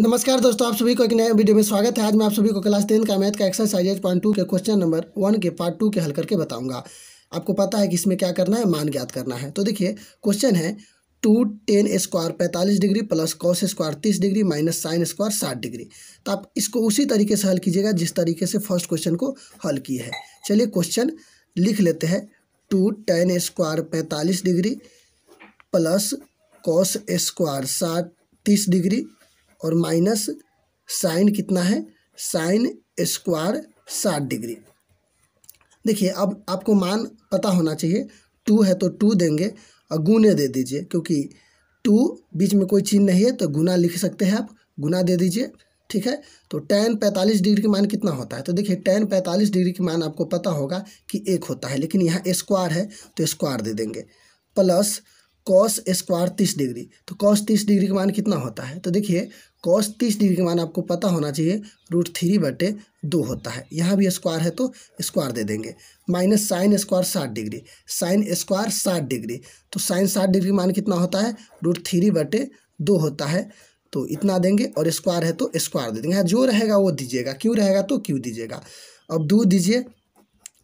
नमस्कार दोस्तों आप सभी को एक नए वीडियो में स्वागत है आज मैं आप सभी को क्लास टेन का मैथ का एक्सरसाइज एट पॉइंट टू के क्वेश्चन नंबर वन के पार्ट टू के हल करके बताऊंगा आपको पता है कि इसमें क्या करना है मान ज्ञात करना है तो देखिए क्वेश्चन है टू टेन स्क्वायर पैंतालीस डिग्री प्लस कॉस स्क्वायर तीस डिग्री माइनस साइन स्क्वायर साठ डिग्री तो आप इसको उसी तरीके से हल कीजिएगा जिस तरीके से फर्स्ट क्वेश्चन को हल किए है चलिए क्वेश्चन लिख लेते हैं टू टेन स्क्वायर पैंतालीस डिग्री प्लस कॉस स्क्वायर साठ तीस डिग्री और माइनस साइन कितना है साइन स्क्वायर साठ डिग्री देखिए अब आपको मान पता होना चाहिए टू है तो टू देंगे और गुने दे दीजिए क्योंकि टू बीच में कोई चीज़ नहीं है तो गुना लिख सकते हैं आप गुना दे दीजिए ठीक है तो टेन पैंतालीस डिग्री का मान कितना होता है तो देखिए टेन पैंतालीस डिग्री का मान आपको पता होगा कि एक होता है लेकिन यहाँ स्क्वायर है तो स्क्वायर दे देंगे प्लस कॉस स्क्वायर तीस डिग्री तो कॉस तीस डिग्री का मान कितना होता है तो देखिए कॉस तीस डिग्री का मान आपको पता होना चाहिए रूट थ्री बटे दो होता है यहाँ भी स्क्वायर है तो स्क्वायर दे देंगे माइनस साइन स्क्वायर साठ डिग्री साइन स्क्वायर साठ डिग्री तो साइन साठ डिग्री का मान कितना होता है रूट थ्री बटे दो होता है तो इतना देंगे और स्क्वायर है तो स्क्वायर दे देंगे हाँ, जो रहेगा वो दीजिएगा क्यों रहेगा तो क्यों दीजिएगा अब दो दीजिए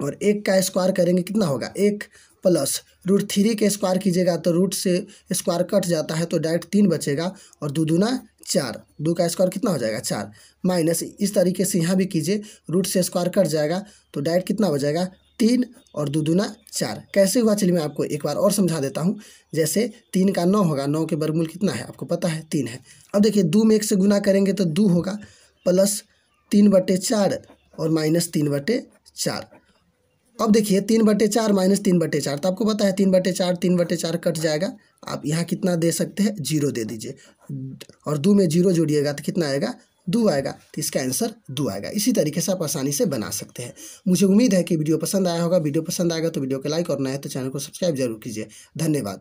और एक का स्क्वायर करेंगे कितना होगा एक प्लस रूट थ्री के स्क्वायर कीजिएगा तो रूट से स्क्वायर कट जाता है तो डायरेक्ट तीन बचेगा और दो दूना चार दो का स्क्वायर कितना हो जाएगा चार माइनस इस तरीके से यहाँ भी कीजिए रूट से स्क्वायर कट जाएगा तो डायरेक्ट कितना हो जाएगा तीन और दो दूना चार कैसे हुआ चलिए मैं आपको एक बार और समझा देता हूँ जैसे तीन का नौ होगा नौ के वर्गमूल कितना है आपको पता है तीन है अब देखिए दो में एक से गुना करेंगे तो दो होगा प्लस तीन बटे चार और माइनस तीन बटे चार अब देखिए तीन बटे चार माइनस तीन बटे चार तो आपको पता है तीन बटे चार तीन बटे चार कट जाएगा आप यहाँ कितना दे सकते हैं जीरो दे दीजिए और दो में जीरो जोड़िएगा तो कितना आएगा दो आएगा तो इसका आंसर दो आएगा इसी तरीके से आप आसानी से बना सकते हैं मुझे उम्मीद है कि वीडियो पसंद आया होगा वीडियो पसंद आएगा तो वीडियो को लाइक और है तो चैनल को सब्सक्राइब जरूर कीजिए धन्यवाद